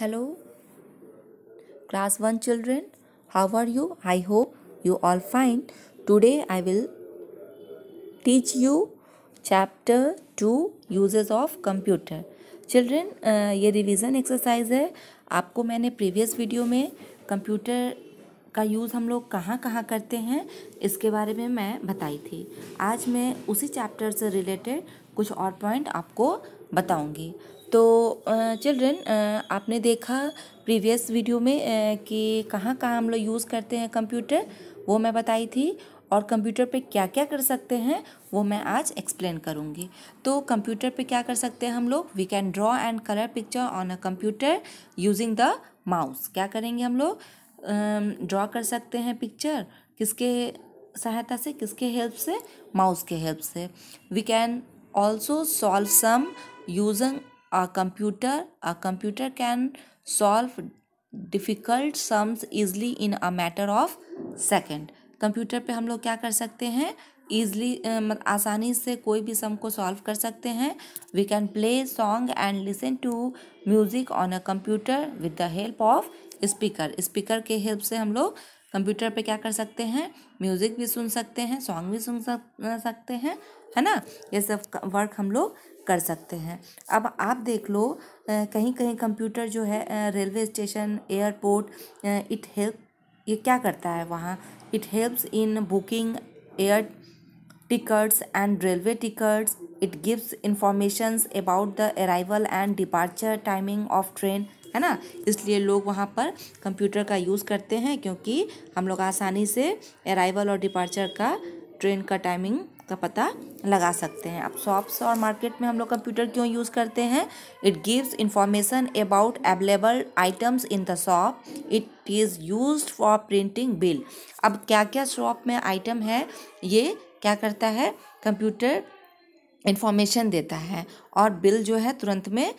Hello class one children how are you I hope you all fine today I will teach you chapter two uses of computer children ये revision exercise है आपको मैंने previous video में computer का use हम लोग कहाँ कहाँ करते हैं इसके बारे में मैं बताई थी आज मैं उसी चैप्टर से रिलेटेड कुछ और पॉइंट आपको बताऊँगी तो चिल्ड्रन आपने देखा प्रीवियस वीडियो में कि कहाँ कहाँ हम लोग यूज़ करते हैं कंप्यूटर वो मैं बताई थी और कंप्यूटर पे क्या क्या कर सकते हैं वो मैं आज एक्सप्लेन करूँगी तो कंप्यूटर पे क्या कर सकते हैं हम लोग we can draw and colour picture on a computer using the mouse क्या करेंगे हम लोग ड्रॉ कर सकते हैं पिक्चर किसके सहायता से किसके हेल्प से माउस के हेल्प से we can also solve some using a computer a computer can solve difficult sums easily in a matter of second computer पे हम लोग क्या कर सकते हैं ईजली मतलब आसानी से कोई भी सम को सॉल्व कर सकते हैं we can play song and listen to music on a computer with the help of speaker speaker के हेल्प से हम लोग कंप्यूटर पे क्या कर सकते हैं म्यूज़िक भी सुन सकते हैं सॉन्ग भी सुन सकते हैं है ना ये सब वर्क हम लोग कर सकते हैं अब आप देख लो कहीं कहीं कंप्यूटर जो है railway station airport it help ये क्या करता है वहाँ it helps in booking air tickets and railway tickets it gives informations about the arrival and departure timing of train है ना इसलिए लोग वहाँ पर कंप्यूटर का यूज़ करते हैं क्योंकि हम लोग आसानी से अराइवल और डिपार्चर का ट्रेन का टाइमिंग का पता लगा सकते हैं अब शॉप्स और मार्केट में हम लोग कंप्यूटर क्यों यूज़ करते हैं it gives information about available items in the shop it is use for printing bill अब क्या क्या शॉप में आइटम है ये क्या करता है कंप्यूटर इन्फॉर्मेशन देता है और बिल जो है तुरंत में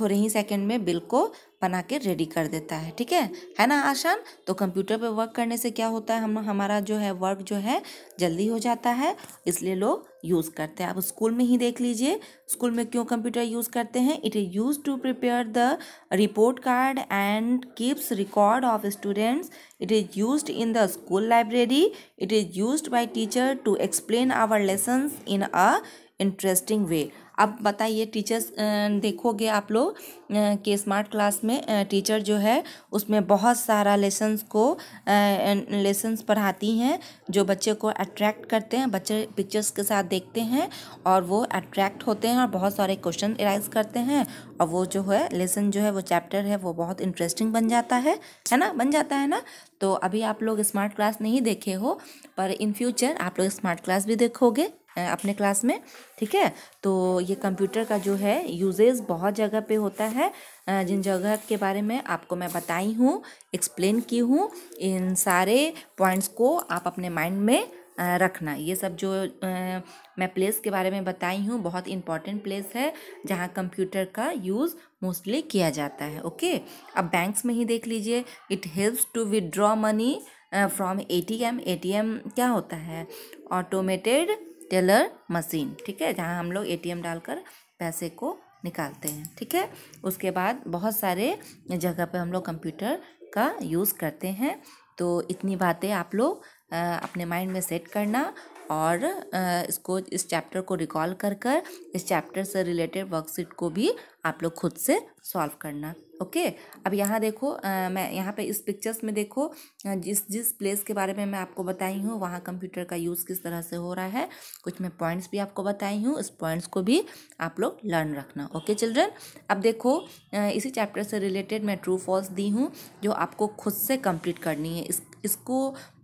थोड़े ही सेकंड में बिल को बना के रेडी कर देता है ठीक है है ना आसान तो कंप्यूटर पे वर्क करने से क्या होता है हम हमारा जो है वर्क जो है जल्दी हो जाता है इसलिए लोग यूज़ करते हैं आप स्कूल में ही देख लीजिए स्कूल में क्यों कंप्यूटर यूज़ करते हैं it is use to prepare the report card and keeps record of students it is use in the school library it is use by teacher to explain our lessons in a interesting way अब बताइए teachers देखोगे आप लोग के smart class में teacher जो है उसमें बहुत सारा लेसन्स को लेसन्स पढ़ाती हैं जो बच्चे को अट्रैक्ट करते हैं बच्चे पिक्चर्स के साथ देखते हैं और वो अट्रैक्ट होते हैं और बहुत सारे क्वेश्चन एराइज करते हैं और वो जो है लेसन जो है वो चैप्टर है वो बहुत इंटरेस्टिंग बन जाता है है ना बन जाता है ना तो अभी आप लोग स्मार्ट क्लास नहीं देखे हो पर इन फ्यूचर आप लोग स्मार्ट क्लास भी देखोगे अपने क्लास में ठीक है तो ये कंप्यूटर का जो है यूजेज बहुत जगह पे होता है जिन जगह के बारे में आपको मैं बताई हूँ एक्सप्लेन की हूँ इन सारे पॉइंट्स को आप अपने माइंड में रखना ये सब जो आ, मैं प्लेस के बारे में बताई हूँ बहुत इंपॉर्टेंट प्लेस है जहाँ कंप्यूटर का यूज़ मोस्टली किया जाता है ओके अब बैंक्स में ही देख लीजिए it helps to withdraw money from ATM ATM क्या होता है ऑटोमेटेड टेलर मशीन ठीक है जहाँ हम लोग ए डालकर पैसे को निकालते हैं ठीक है उसके बाद बहुत सारे जगह पे हम लोग कंप्यूटर का यूज़ करते हैं तो इतनी बातें आप लोग अपने माइंड में सेट करना और इसको इस चैप्टर को रिकॉल कर कर इस चैप्टर से रिलेटेड वर्कशीट को भी आप लोग खुद से सॉल्व करना ओके अब यहाँ देखो आ, मैं यहाँ पे इस पिक्चर्स में देखो जिस जिस प्लेस के बारे में मैं आपको बताई हूँ वहाँ कंप्यूटर का यूज़ किस तरह से हो रहा है कुछ मैं पॉइंट्स भी आपको बताई हूँ इस पॉइंट्स को भी आप लोग लर्न रखना ओके चिल्ड्रन अब देखो इसी चैप्टर से रिलेटेड मैं ट्रू फॉल्स दी हूँ जो आपको खुद से कम्प्लीट करनी है इस इसको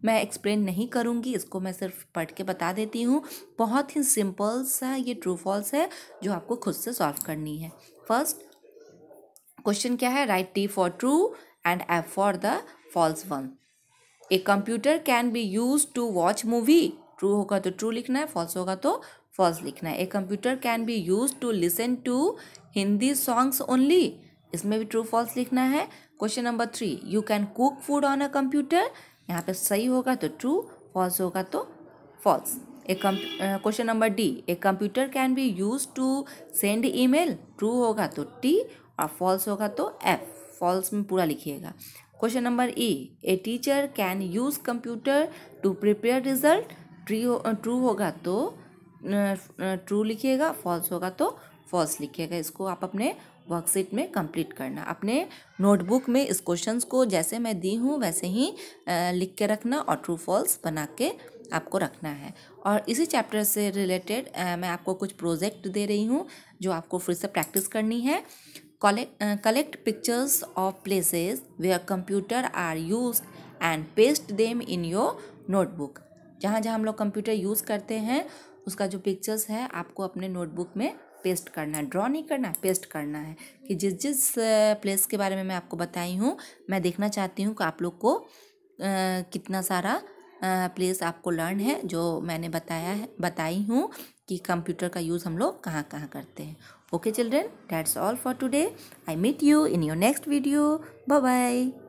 मैं एक्सप्लेन नहीं करूँगी इसको मैं सिर्फ पढ़ के बता देती हूँ बहुत ही सिंपल सा ये ट्रू फॉल्स है जो आपको खुद से सॉल्व करनी है फर्स्ट क्वेश्चन क्या है write T for true and F for the false one a computer can be use to watch movie true होगा तो ट्रू लिखना है फॉल्स होगा तो फॉल्स लिखना है a computer can be use to listen to Hindi songs only इसमें भी ट्रू फॉल्स लिखना है question number three you can cook food on a computer यहाँ पे सही होगा तो ट्रू फॉल्स होगा तो false a question number D a computer can be use to send email true होगा तो टी और फॉल्स होगा तो एफ फॉल्स में पूरा लिखिएगा question number E a teacher can use computer to prepare result tree true होगा तो ट्रू लिखिएगा फॉल्स होगा तो फॉल्स लिखिएगा इसको आप अपने वर्कशीट में कंप्लीट करना अपने नोटबुक में इस क्वेश्चन को जैसे मैं दी हूँ वैसे ही लिख के रखना और ट्रू फॉल्स बना के आपको रखना है और इसी चैप्टर से रिलेटेड मैं आपको कुछ प्रोजेक्ट दे रही हूँ जो आपको फिर से प्रैक्टिस करनी है Collect, collect uh, pictures pictures of places where computer are used and paste them in your notebook. जहाँ जहाँ हम लोग कंप्यूटर यूज़ करते हैं उसका जो पिक्चर्स है आपको अपने नोटबुक में पेस्ट करना है ड्रॉ नहीं करना पेस्ट करना है कि जिस जिस प्लेस uh, के बारे में मैं आपको बताई हूँ मैं देखना चाहती हूँ कि आप लोग को आ, uh, कितना सारा प्लेस आपको लर्न है जो मैंने बताया है बताई हूँ कि कंप्यूटर का यूज़ हम लोग कहाँ कहाँ करते हैं okay children that's all for today I meet you in your next video bye bye